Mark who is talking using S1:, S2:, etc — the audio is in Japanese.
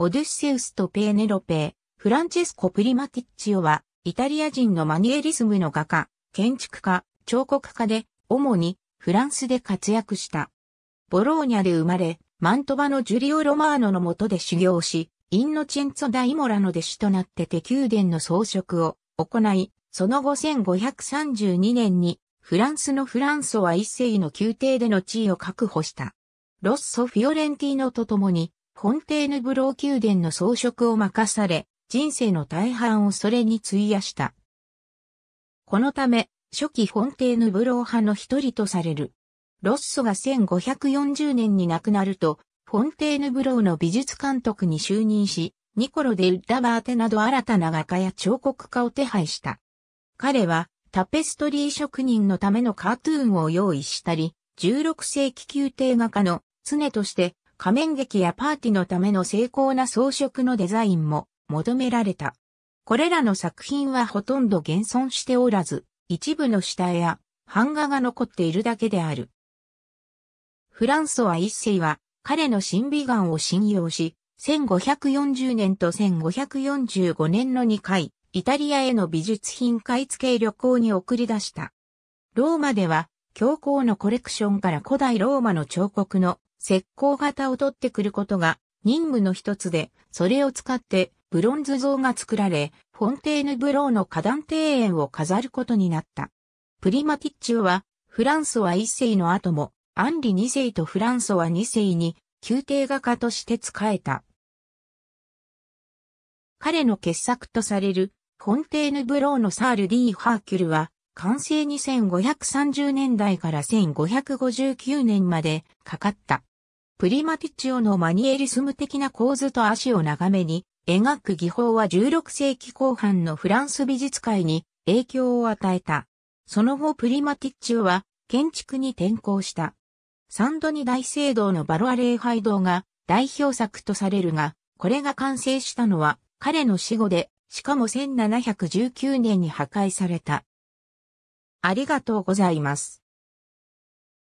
S1: オデュッセウスとペーネロペー、フランチェスコ・プリマティッチオは、イタリア人のマニエリスムの画家、建築家、彫刻家で、主にフランスで活躍した。ボローニャで生まれ、マントバのジュリオ・ロマーノの下で修行し、インノチェンツォ・ダ・イモラの弟子となってて宮殿の装飾を行い、その後1532年にフランスのフランソワ一世の宮廷での地位を確保した。ロッソ・フィオレンティーノと共にフォンテーヌブロー宮殿の装飾を任され、人生の大半をそれに費やした。このため、初期フォンテーヌブロー派の一人とされる。ロッソが1540年に亡くなると、フォンテーヌブローの美術監督に就任し、ニコロ・デ・ウッダバーテなど新たな画家や彫刻家を手配した。彼は、タペストリー職人のためのカートゥーンを用意したり、16世紀宮廷画家の常として仮面劇やパーティのための精巧な装飾のデザインも求められた。これらの作品はほとんど現存しておらず、一部の下絵や版画が残っているだけである。フランソワ一世は彼の神美眼を信用し、1540年と1545年の2回、イタリアへの美術品買い付け旅行に送り出した。ローマでは、教皇のコレクションから古代ローマの彫刻の石膏型を取ってくることが任務の一つで、それを使ってブロンズ像が作られ、フォンテーヌブローの花壇庭園を飾ることになった。プリマティッチュは、フランソワ一世の後も、アンリ二世とフランソワ二世に、宮廷画家として仕えた。彼の傑作とされる、フォンテーヌブローのサール・ディ・ハーキュルは、完成2530年代から1559年までかかった。プリマティチオのマニエリスム的な構図と足を長めに描く技法は16世紀後半のフランス美術界に影響を与えた。その後プリマティッチオは建築に転向した。サンドニ大聖堂のバロア礼拝堂が代表作とされるが、これが完成したのは彼の死後で、しかも1719年に破壊された。ありがとうございます。